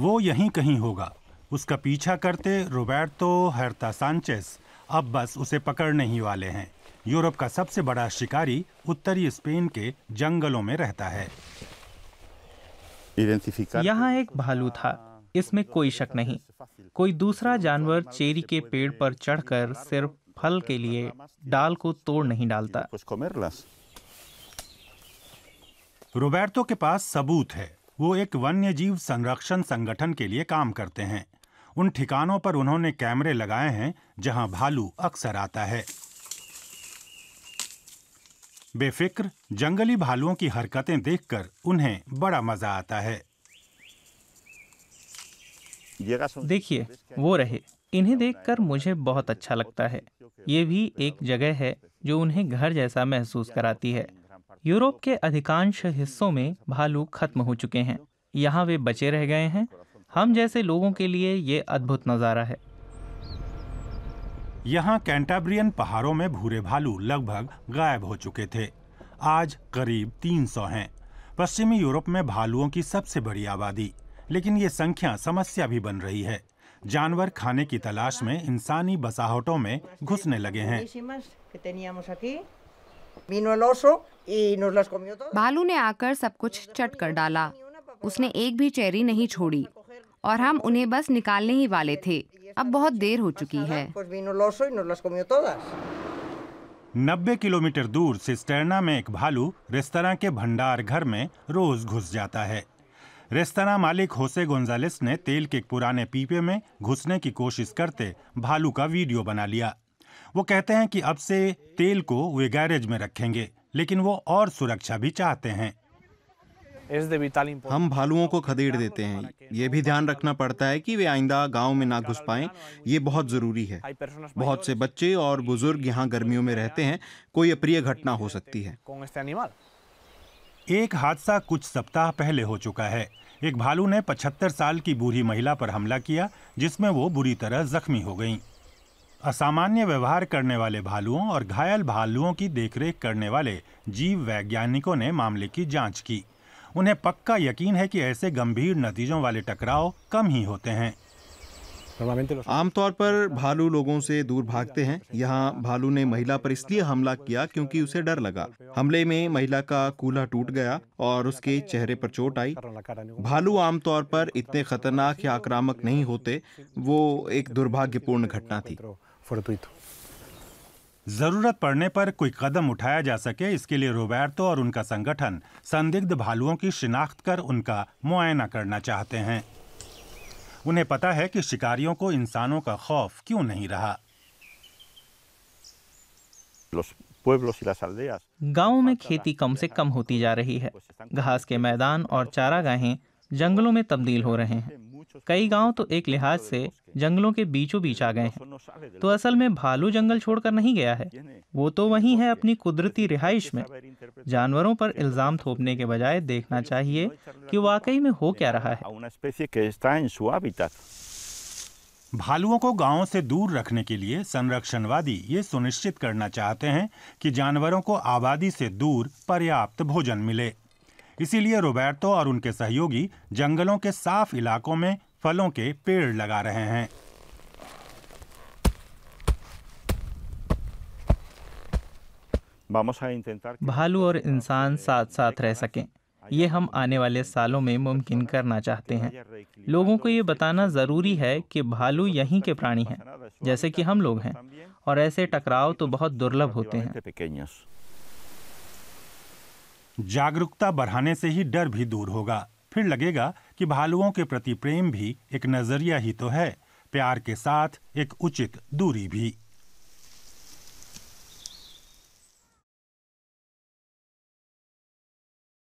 वो यहीं कहीं होगा उसका पीछा करते रोबर्टो हर्ता सांचेस अब बस उसे पकड़ने ही वाले हैं यूरोप का सबसे बड़ा शिकारी उत्तरी स्पेन के जंगलों में रहता है यहाँ एक भालू था इसमें कोई शक नहीं कोई दूसरा जानवर चेरी के पेड़ पर चढ़कर सिर्फ फल के लिए डाल को तोड़ नहीं डालता रोबर्टो के पास सबूत है वो एक वन्य जीव संरक्षण संगठन के लिए काम करते हैं उन ठिकानों पर उन्होंने कैमरे लगाए हैं जहां भालू अक्सर आता है बेफिक्र जंगली भालुओं की हरकतें देखकर उन्हें बड़ा मजा आता है देखिए वो रहे इन्हें देखकर मुझे बहुत अच्छा लगता है ये भी एक जगह है जो उन्हें घर जैसा महसूस कराती है यूरोप के अधिकांश हिस्सों में भालू खत्म हो चुके हैं यहाँ वे बचे रह गए हैं हम जैसे लोगों के लिए ये अद्भुत नज़ारा है यहाँ कैंटाब्रियन पहाड़ों में भूरे भालू लगभग गायब हो चुके थे आज करीब 300 हैं पश्चिमी यूरोप में भालुओं की सबसे बड़ी आबादी लेकिन ये संख्या समस्या भी बन रही है जानवर खाने की तलाश में इंसानी बसाहटों में घुसने लगे हैं भालू ने आकर सब कुछ चट कर डाला उसने एक भी चेरी नहीं छोड़ी और हम उन्हें बस निकालने ही वाले थे अब बहुत देर हो चुकी है नब्बे किलोमीटर दूर सिस्टरना में एक भालू रेस्तरा के भंडार घर में रोज घुस जाता है रेस्तरा मालिक होसे गोंजालेस ने तेल के पुराने पीपे में घुसने की कोशिश करते भालू का वीडियो बना लिया वो कहते हैं कि अब से तेल को वे गैरेज में रखेंगे लेकिन वो और सुरक्षा भी चाहते हैं हम भालुओं को खदेड़ देते हैं ये भी ध्यान रखना पड़ता है कि वे आइंदा गांव में ना घुस पाएं ये बहुत ज़रूरी है बहुत से बच्चे और बुजुर्ग यहाँ गर्मियों में रहते हैं कोई अप्रिय घटना हो सकती है एक हादसा कुछ सप्ताह पहले हो चुका है एक भालू ने 75 साल की बूढ़ी महिला पर हमला किया जिसमें वो बुरी तरह जख्मी हो गईं। असामान्य व्यवहार करने वाले भालुओं और घायल भालुओं की देखरेख करने वाले जीव वैज्ञानिकों ने मामले की जांच की उन्हें पक्का यकीन है कि ऐसे गंभीर नतीजों वाले टकराव कम ही होते हैं आमतौर पर भालू लोगों से दूर भागते हैं यहाँ भालू ने महिला पर इसलिए हमला किया क्योंकि उसे डर लगा हमले में महिला का कूल्हा टूट गया और उसके चेहरे पर चोट आई भालू आमतौर पर इतने खतरनाक या आक्रामक नहीं होते वो एक दुर्भाग्यपूर्ण घटना थी fortuito. जरूरत पड़ने पर कोई कदम उठाया जा सके इसके लिए रोबर्टो और उनका संगठन संदिग्ध भालुओं की शिनाख्त कर उनका मुआयना करना चाहते हैं उन्हें पता है कि शिकारियों को इंसानों का खौफ क्यों नहीं रहा गांवों में खेती कम से कम होती जा रही है घास के मैदान और चारागाहें जंगलों में तब्दील हो रहे हैं कई गांव तो एक लिहाज से जंगलों के बीचों बीच आ गए हैं तो असल में भालू जंगल छोड़कर नहीं गया है वो तो वहीं है अपनी कुदरती रिहाइश में जानवरों पर इल्ज़ाम थोपने के बजाय देखना चाहिए कि वाकई में हो क्या रहा है भालुओं को गांवों से दूर रखने के लिए संरक्षणवादी ये सुनिश्चित करना चाहते हैं कि जानवरों को आबादी से दूर पर्याप्त भोजन मिले इसीलिए रोबर्टो और उनके सहयोगी जंगलों के साफ इलाकों में फलों के पेड़ लगा रहे हैं भालू और इंसान साथ साथ रह सकें ये हम आने वाले सालों में मुमकिन करना चाहते हैं लोगों को ये बताना ज़रूरी है कि भालू यहीं के प्राणी हैं जैसे कि हम लोग हैं और ऐसे टकराव तो बहुत दुर्लभ होते हैं जागरूकता बढ़ाने से ही डर भी दूर होगा फिर लगेगा कि भालुओं के प्रति प्रेम भी एक नजरिया ही तो है प्यार के साथ एक उचित दूरी भी